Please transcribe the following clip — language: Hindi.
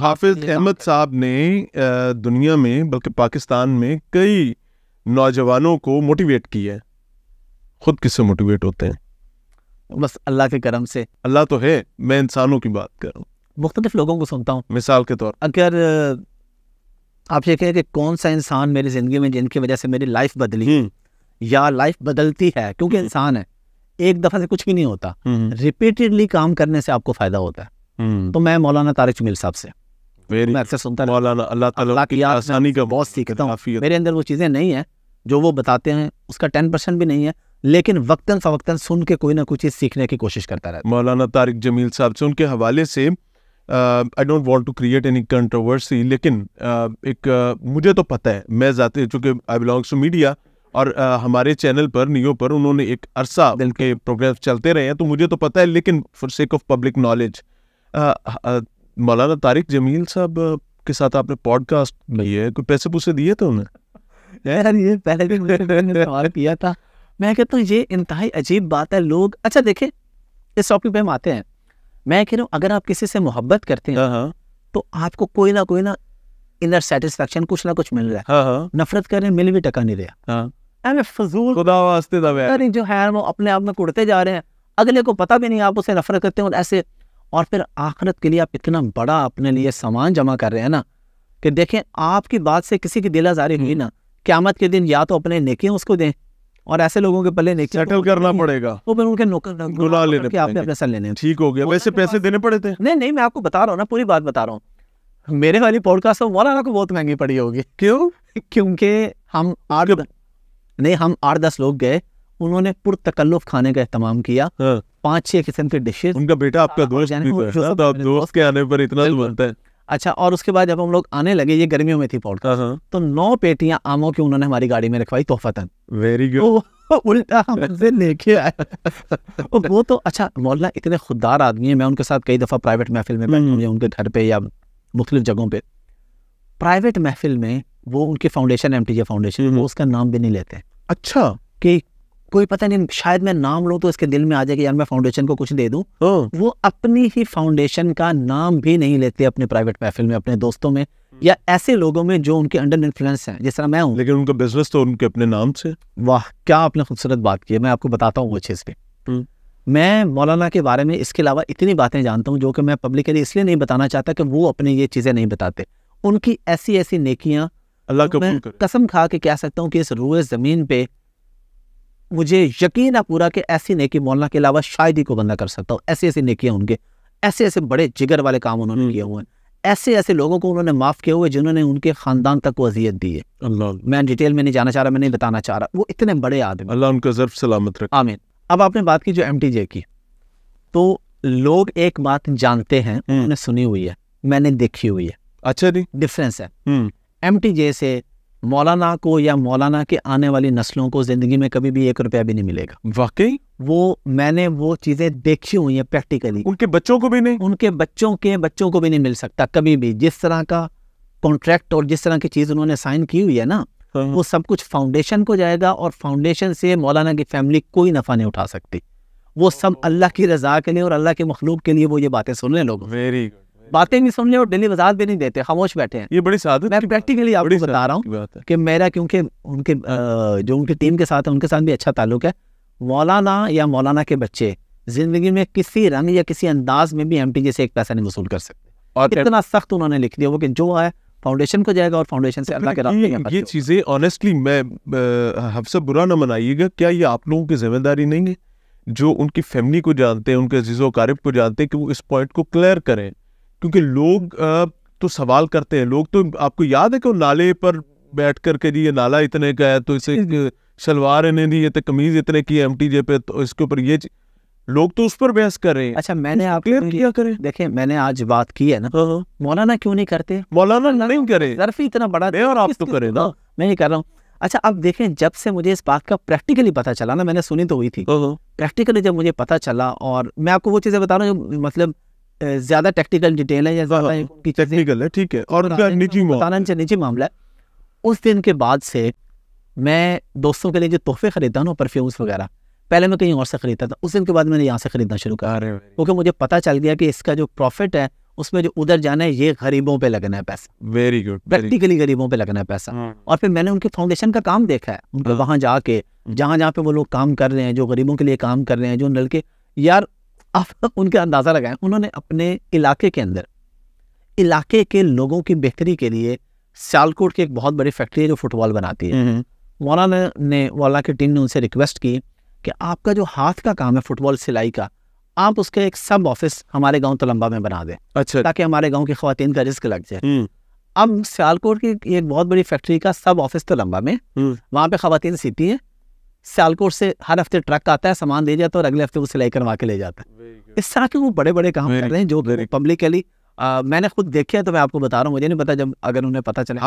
हाफिज अहमद साहब ने दुनिया में बल्कि पाकिस्तान में कई नौजवानों को मोटिवेट किया है खुद किससे मोटिवेट होते हैं बस अल्लाह के करम से अल्लाह तो है मैं इंसानों की बात कर रहा हूँ मुख्तलिफ लोगों को सुनता हूँ मिसाल के तौर अगर आप ये कहें कि कौन सा इंसान मेरी ज़िंदगी में जिनकी वजह से मेरी लाइफ बदली हम्म। या लाइफ बदलती है क्योंकि हम्म। इंसान है एक दफ़ा से कुछ भी नहीं होता रिपीटेडली हम्म। काम करने से आपको फ़ायदा होता है तो मैं मौलाना तारिक मिल साहब से मेरी मैं सुनता अल्लाह ताला की आसानी का बहुत सीखता हूँ मेरे अंदर वो चीज़ें नहीं है जो वो बताते हैं उसका टेन परसेंट भी नहीं है लेकिन वक्तन फवक्तन सुन के कोई ना कुछ चीज़ सीखने की कोशिश करता रहता मौलाना तारिक जमील साहब से उनके हवाले से I don't want to create any controversy लेकिन uh, एक uh, मुझे तो पता है मैं जाते चूँकि आई बिलोंग टू मीडिया और uh, हमारे चैनल पर नियो पर उन्होंने एक अरसा के प्रोग्राम चलते रहे हैं तो मुझे तो पता है लेकिन for sake of public knowledge Maulana Tariq Jameel साहब के साथ आपने पॉडकास्ट लिए है कोई पैसे पूसे दिए थे उन्हें यार ये पहले भी मुझे सवाल किया था मैं कहता हूँ ये इंतहाई अजीब बात है लोग अच्छा देखे इस टॉपिक पे हम आते हैं मैं कह रहा हूँ अगर आप किसी से मोहब्बत करते हैं हाँ, हाँ। तो आपको कोई ना कोई ना इनर सेटिस्फेक्शन कुछ ना कुछ मिल रहा है हाँ, नफरत कर रहे मिल भी टका नहीं रहा अरे फजूल खुदा वास्ते जो है वो अपने आप में कुड़ते जा रहे हैं अगले को पता भी नहीं आप उसे नफरत करते हैं और ऐसे और फिर आखिरत के लिए आप इतना बड़ा अपने लिए सामान जमा कर रहे हैं ना कि देखें आपकी बात से किसी की दिल आजारी हुई हम्म। ना क्यामत के दिन या तो अपने नेके उसको दें और ऐसे लोगों के पल्ले नेकी सेटल करना पड़ेगा तो फिर उनके गुला लेने कि आपने अपने लेने ठीक हो गया वैसे तो पैसे देने पड़े थे नहीं नहीं मैं आपको बता रहा हूँ ना पूरी बात बता रहा हूँ मेरे वाली पॉडकास्ट तो वाला को बहुत महंगी पड़ी होगी क्यों क्योंकि हम आठ नहीं हम आठ दस लोग गए उन्होंने पुरतकल्लुफ खाने का एहतमाम किया हाँ। पाँच छह किस्म के डिशेज उनका बेटा आपका दोस्त दोस्त के आने पर इतना बनता है अच्छा और उसके बाद जब हम लोग आने लगे ये गर्मियों में थी पॉडकास्ट हाँ, हाँ। तो नौ पेटियां आमों की उन्होंने हमारी गाड़ी में रखवाई तोहफतन वेरी गुड उल्टा हमसे लेके आया वो तो अच्छा मौलाना इतने खुददार आदमी है मैं उनके साथ कई दफ़ा प्राइवेट महफिल में बैठा हूँ हम्म। उनके घर पे या मुख्तलिफ जगहों पे प्राइवेट महफिल में वो उनके फाउंडेशन एम फाउंडेशन वो उसका नाम भी नहीं लेते अच्छा कि कोई पता नहीं शायद मैं नाम लूँ तो इसके दिल में आ जाए कि यार मैं फाउंडेशन को कुछ दे ओ। हाँ। वो अपनी ही फाउंडेशन का नाम भी नहीं लेते अपने प्राइवेट महफिल में अपने दोस्तों में हम्म। या ऐसे लोगों में जो उनके अंडर इन्फ्लुएंस हैं जिस तरह मैं हूँ लेकिन उनका बिजनेस तो उनके अपने नाम से वाह क्या आपने खूबसूरत बात की है मैं आपको बताता हूँ वो चीज़ पे हम्म। मैं मौलाना के बारे में इसके अलावा इतनी बातें जानता हूँ जो कि मैं पब्लिकली इसलिए नहीं बताना चाहता कि वो अपने ये चीज़ें नहीं बताते उनकी ऐसी ऐसी नेकियाँ अल्लाह तो कसम खा के कह सकता हूँ कि इस रूए ज़मीन पे मुझे यकीन है पूरा कि ऐसी नेकी मौलाना के अलावा शायद ही को बंदा कर सकता हूँ ऐसी ऐसी नेकियाँ उनके ऐसे ऐसे बड़े जिगर वाले काम उन्होंने हम्म। किए हुए हैं ऐसे ऐसे लोगों को उन्होंने माफ़ किए हुए जिन्होंने उनके खानदान तक को अजियत दी है मैं डिटेल में नहीं जाना चाह रहा मैं नहीं बताना चाह रहा वो इतने बड़े आदमी अल्लाह उनका जर्फ सलामत रख आमीन अब आपने बात की जो एम की तो लोग एक बात जानते हैं हम्म। उन्होंने सुनी हुई है मैंने देखी हुई है अच्छा जी डिफरेंस है एम हम्म। से मौलाना को या मौलाना के आने वाली नस्लों को ज़िंदगी में कभी भी एक रुपया भी नहीं मिलेगा वाकई वो मैंने वो चीज़ें देखी हुई है प्रैक्टिकली उनके बच्चों को भी नहीं उनके बच्चों के बच्चों को भी नहीं मिल सकता कभी भी जिस तरह का कॉन्ट्रैक्ट और जिस तरह की चीज़ उन्होंने साइन की हुई है ना हाँ, हाँ। वो सब कुछ फाउंडेशन को जाएगा और फाउंडेशन से मौलाना की फैमिली कोई नफ़ा नहीं उठा सकती वो सब अल्लाह की रजा के लिए और अल्लाह के मखलूब के लिए वो ये बातें सुन रहे लोग वेरी बातें नहीं सुन ले और डेली वजात भी नहीं देते खामोश बैठे हैं ये बड़ी सादत मैं प्रैक्टिकली आपको बता रहा हूँ कि मेरा क्योंकि उनके हाँ। जो उनकी टीम के साथ है उनके साथ भी अच्छा ताल्लुक है मौलाना या मौलाना के बच्चे जिंदगी में किसी रंग या किसी अंदाज में भी एम से एक पैसा नहीं वसूल कर सकते और इतना सख्त उन्होंने लिख दिया वो कि जो है फाउंडेशन को जाएगा और फाउंडेशन से तो अल्लाह के रास्ते में ये चीज़ें ऑनेस्टली मैं हमसे बुरा ना मनाइएगा क्या ये आप लोगों की जिम्मेदारी नहीं है जो उनकी फैमिली को जानते हैं उनके अजीज़ कारिब को जानते हैं कि वो इस पॉइंट को क्लियर करें क्योंकि लोग तो सवाल करते हैं लोग तो आपको याद है कि नाले पर बैठ करके जी ये नाला इतने का है तो इसे शलवार इन्हें दी है तो कमीज इतने की है एम टी जे पे तो इसके ऊपर ये लोग तो उस पर बहस कर रहे हैं अच्छा मैंने आप क्लियर किया करें देखे मैंने आज बात की है ना हाँ, हाँ। मौलाना क्यों नहीं करते मौलाना नहीं करे सिर्फ इतना बड़ा और आप तो करें ना हाँ, मैं नहीं कर रहा हूँ अच्छा अब देखें जब से मुझे इस बात का प्रैक्टिकली पता चला ना मैंने सुनी तो हुई थी प्रैक्टिकली जब मुझे पता चला और मैं आपको वो चीज़ें बता रहा हूँ जो मतलब ज्यादा टेक्निकल डिटेल है या टेक्निकल हाँ, है ठीक है और निजी मामला निजी मामला है उस दिन के बाद से मैं दोस्तों के लिए जो तोहफे खरीदता ना परफ्यूम्स वगैरह पहले मैं कहीं और से खरीदता था उस दिन के बाद मैंने यहाँ से खरीदना शुरू किया क्योंकि मुझे पता चल गया कि इसका जो प्रॉफिट है उसमें जो उधर जाना है ये गरीबों पे लगना है पैसा वेरी गुड प्रैक्टिकली गरीबों पे लगना है पैसा हाँ। और फिर मैंने उनके फाउंडेशन का काम देखा है उनका हाँ। वहाँ जाके हम्म। जहाँ जहाँ पे वो लोग काम कर रहे हैं जो गरीबों के लिए काम कर रहे हैं जो नल के यार आप उनका अंदाज़ा लगाएं उन्होंने अपने इलाके के अंदर इलाके के लोगों की बेहतरी के लिए सियालकोट की एक बहुत बड़ी फैक्ट्री है जो फुटबॉल बनाती है हम्म। मौलाना ने मौलाना की टीम ने उनसे रिक्वेस्ट की कि आपका जो हाथ का काम है फुटबॉल सिलाई का आप उसके एक सब ऑफिस हमारे गांव तलंबा में बना दें अच्छा ताकि हमारे गांव की खातन का रिस्क लग जाए हम्म। अब सियालकोट की एक बहुत बड़ी फैक्ट्री का सब ऑफिस लंबा में हम्म। वहाँ पे खातन सीती हैं सियालकोट से हर हफ्ते ट्रक आता है सामान ले जाता है और अगले हफ्ते वो सिलाई करवा के ले जाता है इस तरह के वो बड़े बड़े काम कर रहे हैं जो पब्लिकली मैंने खुद देखे तो मैं आपको बता रहा हूँ मुझे नहीं पता जब अगर उन्हें पता चले